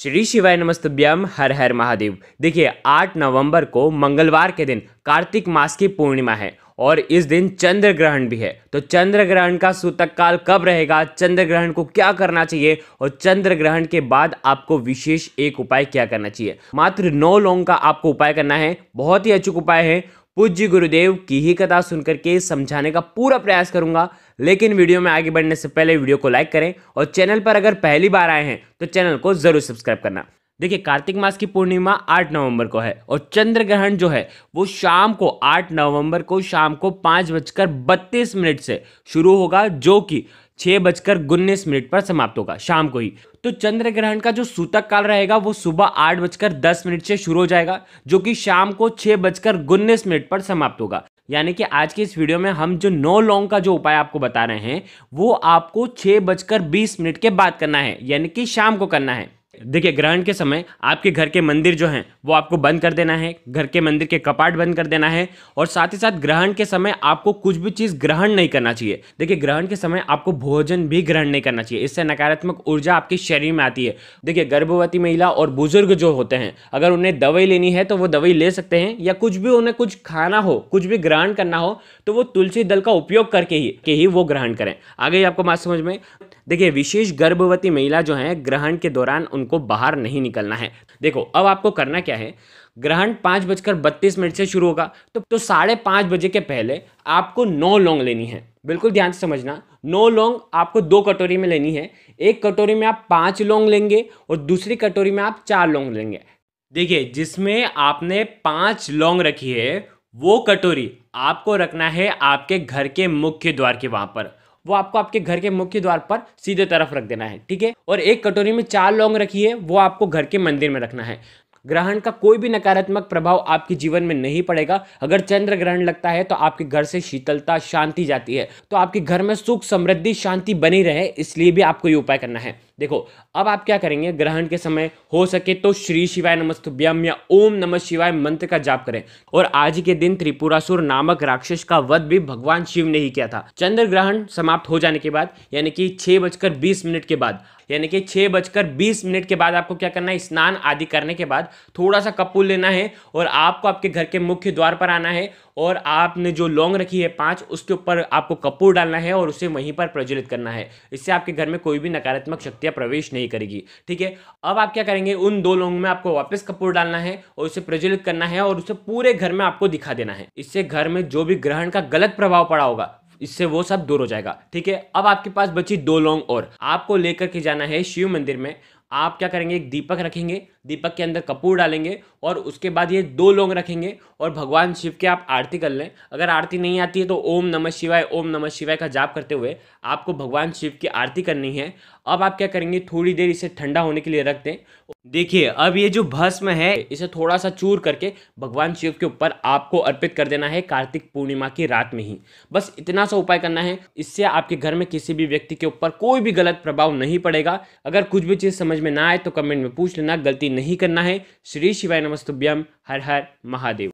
श्री शिवाय नमस्तभ्यम हर हर महादेव देखिए 8 नवंबर को मंगलवार के दिन कार्तिक मास की पूर्णिमा है और इस दिन चंद्र ग्रहण भी है तो चंद्र ग्रहण का सूतक काल कब रहेगा चंद्र ग्रहण को क्या करना चाहिए और चंद्र ग्रहण के बाद आपको विशेष एक उपाय क्या करना चाहिए मात्र नौ लोंग का आपको उपाय करना है बहुत ही अचूक उपाय है पूज्य गुरुदेव की ही कथा सुनकर के समझाने का पूरा प्रयास करूंगा लेकिन वीडियो में आगे बढ़ने से पहले वीडियो को लाइक करें और चैनल पर अगर पहली बार आए हैं तो चैनल को ज़रूर सब्सक्राइब करना देखिए कार्तिक मास की पूर्णिमा 8 नवंबर को है और चंद्र ग्रहण जो है वो शाम को 8 नवंबर को शाम को पाँच बजकर बत्तीस मिनट से शुरू होगा जो कि छह बजकर उन्नीस मिनट पर समाप्त होगा शाम को ही तो चंद्र ग्रहण का जो सूतक काल रहेगा वो सुबह आठ बजकर दस मिनट से शुरू हो जाएगा जो कि शाम को छह बजकर उन्नीस मिनट पर समाप्त होगा यानी कि आज की इस वीडियो में हम जो नो लॉन्ग का जो उपाय आपको बता रहे हैं वो आपको छह बजकर बीस मिनट के बाद करना है यानी कि शाम को करना है देखिए ग्रहण के समय आपके घर के मंदिर जो हैं वो आपको बंद कर देना है घर के मंदिर के कपाट बंद कर देना है और साथ ही साथ ग्रहण के समय आपको कुछ भी चीज़ ग्रहण नहीं करना चाहिए देखिए ग्रहण के समय आपको भोजन भी ग्रहण नहीं करना चाहिए इससे नकारात्मक ऊर्जा आपके शरीर में आती है देखिए गर्भवती महिला और बुजुर्ग जो होते हैं अगर उन्हें दवाई लेनी है तो वो दवाई ले सकते हैं या कुछ भी उन्हें कुछ खाना हो कुछ भी ग्रहण करना हो तो वो तुलसी दल का उपयोग करके ही के ही वो ग्रहण करें आगे आपको बात समझ में देखिए विशेष गर्भवती महिला जो है ग्रहण के दौरान उनको बाहर नहीं निकलना है देखो अब आपको करना क्या है ग्रहण पाँच बजकर बत्तीस मिनट से शुरू होगा तो, तो साढ़े पाँच बजे के पहले आपको नौ लौंग लेनी है बिल्कुल ध्यान से समझना नौ लौंग आपको दो कटोरी में लेनी है एक कटोरी में आप पाँच लौंग लेंगे और दूसरी कटोरी में आप चार लौंग लेंगे देखिए जिसमें आपने पाँच लौंग रखी है वो कटोरी आपको रखना है आपके घर के मुख्य द्वार के वहाँ पर वो आपको आपके घर के मुख्य द्वार पर सीधे तरफ रख देना है ठीक है और एक कटोरी में चार लौंग रखी है वो आपको घर के मंदिर में रखना है ग्रहण का कोई भी नकारात्मक प्रभाव आपके जीवन में नहीं पड़ेगा अगर चंद्र ग्रहण लगता है तो आपके घर से शीतलता शांति जाती है तो आपके घर में सुख समृद्धि शांति बनी रहे इसलिए भी आपको ये उपाय करना है देखो अब आप क्या करेंगे ग्रहण के समय हो सके तो श्री शिवाय नमस्तुभ्यम या ओम नमः शिवाय मंत्र का जाप करें और आज के दिन त्रिपुरासुर नामक राक्षस का वध भी भगवान शिव ने ही किया था चंद्र ग्रहण समाप्त हो जाने के बाद यानी कि छह बजकर बीस मिनट के बाद यानी कि छह बजकर बीस मिनट के बाद आपको क्या करना है स्नान आदि करने के बाद थोड़ा सा कपूर लेना है और आपको आपके घर के मुख्य द्वार पर आना है और आपने जो लौंग रखी है पाँच उसके ऊपर आपको कपूर डालना है और उसे वहीं पर प्रज्वलित करना है इससे आपके घर में कोई भी नकारात्मक शक्तियाँ प्रवेश नहीं करेगी ठीक है अब आप क्या करेंगे उन दो लौंग में आपको वापस कपूर डालना है और उसे प्रज्वलित करना है और उसे पूरे घर में आपको दिखा देना है इससे घर में जो भी ग्रहण का गलत प्रभाव पड़ा होगा इससे वो सब दूर हो जाएगा ठीक है अब आपके पास बची दो लौंग और आपको लेकर के जाना है शिव मंदिर में आप क्या करेंगे एक दीपक रखेंगे दीपक के अंदर कपूर डालेंगे और उसके बाद ये दो लोग रखेंगे और भगवान शिव के आप आरती कर लें अगर आरती नहीं आती है तो ओम नमः शिवाय ओम नमः शिवाय का जाप करते हुए आपको भगवान शिव की आरती करनी है अब आप क्या करेंगे थोड़ी देर इसे ठंडा होने के लिए रख दें देखिए अब ये जो भस्म है इसे थोड़ा सा चूर करके भगवान शिव के ऊपर आपको अर्पित कर देना है कार्तिक पूर्णिमा की रात में ही बस इतना सा उपाय करना है इससे आपके घर में किसी भी व्यक्ति के ऊपर कोई भी गलत प्रभाव नहीं पड़ेगा अगर कुछ भी चीज़ समझ में ना आए तो कमेंट में पूछ लेना गलती नहीं करना है श्री शिवाय नमस्तुभ्यम हर हर महादेव